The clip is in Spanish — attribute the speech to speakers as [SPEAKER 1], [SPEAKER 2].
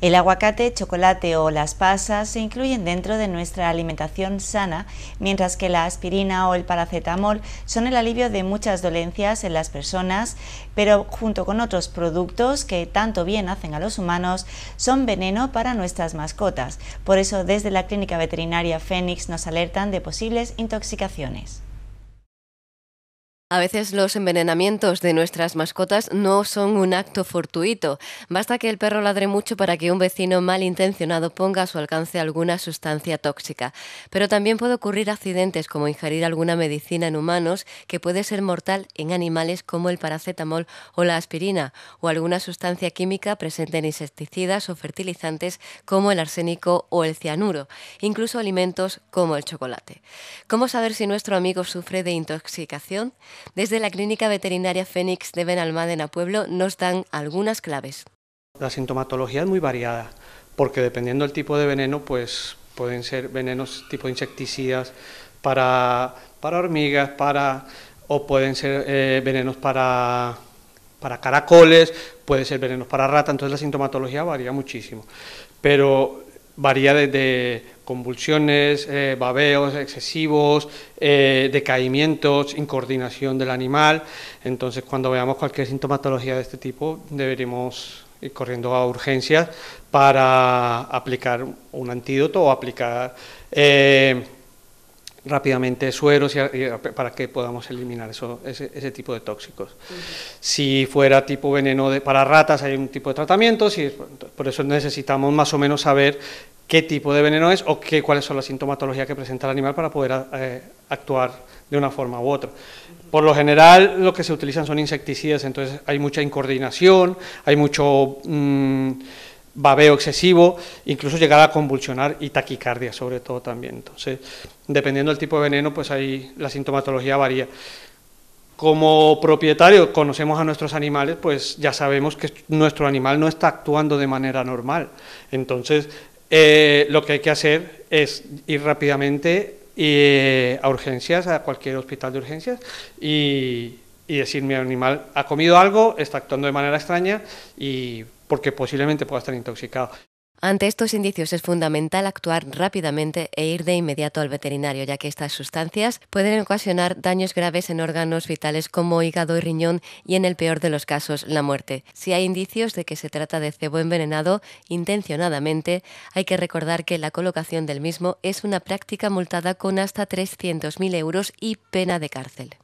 [SPEAKER 1] El aguacate, chocolate o las pasas se incluyen dentro de nuestra alimentación sana, mientras que la aspirina o el paracetamol son el alivio de muchas dolencias en las personas, pero junto con otros productos que tanto bien hacen a los humanos, son veneno para nuestras mascotas. Por eso desde la Clínica Veterinaria Fénix nos alertan de posibles intoxicaciones. A
[SPEAKER 2] veces los envenenamientos de nuestras mascotas no son un acto fortuito. Basta que el perro ladre mucho para que un vecino malintencionado ponga a su alcance alguna sustancia tóxica. Pero también puede ocurrir accidentes como ingerir alguna medicina en humanos que puede ser mortal en animales como el paracetamol o la aspirina o alguna sustancia química presente en insecticidas o fertilizantes como el arsénico o el cianuro, incluso alimentos como el chocolate. ¿Cómo saber si nuestro amigo sufre de intoxicación? Desde la Clínica Veterinaria Fénix de Benalmádena Pueblo nos dan algunas claves.
[SPEAKER 3] La sintomatología es muy variada, porque dependiendo del tipo de veneno, pues pueden ser venenos tipo insecticidas para, para hormigas, para o pueden ser eh, venenos para, para caracoles, puede ser venenos para rata, entonces la sintomatología varía muchísimo. Pero varía desde convulsiones, eh, babeos excesivos, eh, decaimientos, incoordinación del animal. Entonces, cuando veamos cualquier sintomatología de este tipo, deberemos ir corriendo a urgencias para aplicar un antídoto o aplicar eh, rápidamente sueros para que podamos eliminar ese, tipo de tóxicos. Si fuera tipo veneno de, para ratas hay un tipo de tratamiento, por eso necesitamos más o menos saber qué tipo de veneno es o qué, cuáles son las sintomatologías que presenta el animal para poder ah, eh, actuar de una forma u otra. Por lo general lo que se utilizan son insecticidas, entonces hay mucha incoordinación, hay mucho mm, babeo excesivo, incluso llegar a convulsionar y taquicardia sobre todo también. Entonces, dependiendo del tipo de veneno, pues ahí la sintomatología varía. Como propietario conocemos a nuestros animales, pues ya sabemos que nuestro animal no está actuando de manera normal. Entonces, eh, lo que hay que hacer es ir rápidamente eh, a urgencias, a cualquier hospital de urgencias, y, y decir mi animal ha comido algo, está actuando de manera extraña y porque posiblemente pueda estar intoxicado.
[SPEAKER 2] Ante estos indicios es fundamental actuar rápidamente e ir de inmediato al veterinario, ya que estas sustancias pueden ocasionar daños graves en órganos vitales como hígado y riñón y en el peor de los casos la muerte. Si hay indicios de que se trata de cebo envenenado intencionadamente, hay que recordar que la colocación del mismo es una práctica multada con hasta 300.000 euros y pena de cárcel.